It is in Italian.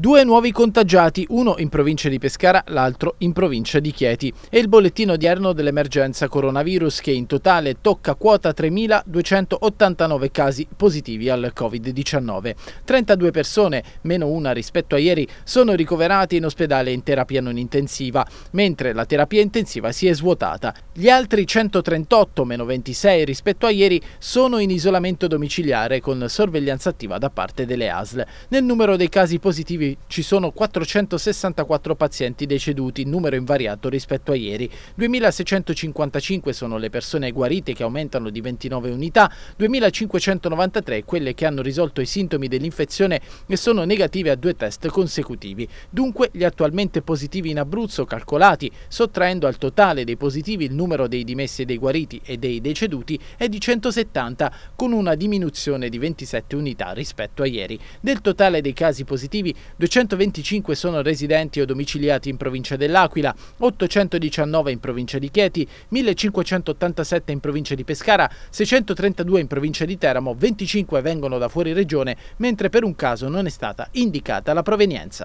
Due nuovi contagiati, uno in provincia di Pescara, l'altro in provincia di Chieti. E il bollettino odierno dell'emergenza coronavirus che in totale tocca quota 3.289 casi positivi al Covid-19. 32 persone, meno una rispetto a ieri, sono ricoverate in ospedale in terapia non intensiva, mentre la terapia intensiva si è svuotata. Gli altri 138, meno 26 rispetto a ieri, sono in isolamento domiciliare con sorveglianza attiva da parte delle ASL. Nel numero dei casi positivi ci sono 464 pazienti deceduti, numero invariato rispetto a ieri. 2655 sono le persone guarite che aumentano di 29 unità, 2593 quelle che hanno risolto i sintomi dell'infezione e sono negative a due test consecutivi. Dunque gli attualmente positivi in Abruzzo calcolati, sottraendo al totale dei positivi il numero numero dei dimessi e dei guariti e dei deceduti è di 170, con una diminuzione di 27 unità rispetto a ieri. Del totale dei casi positivi, 225 sono residenti o domiciliati in provincia dell'Aquila, 819 in provincia di Chieti, 1587 in provincia di Pescara, 632 in provincia di Teramo, 25 vengono da fuori regione, mentre per un caso non è stata indicata la provenienza.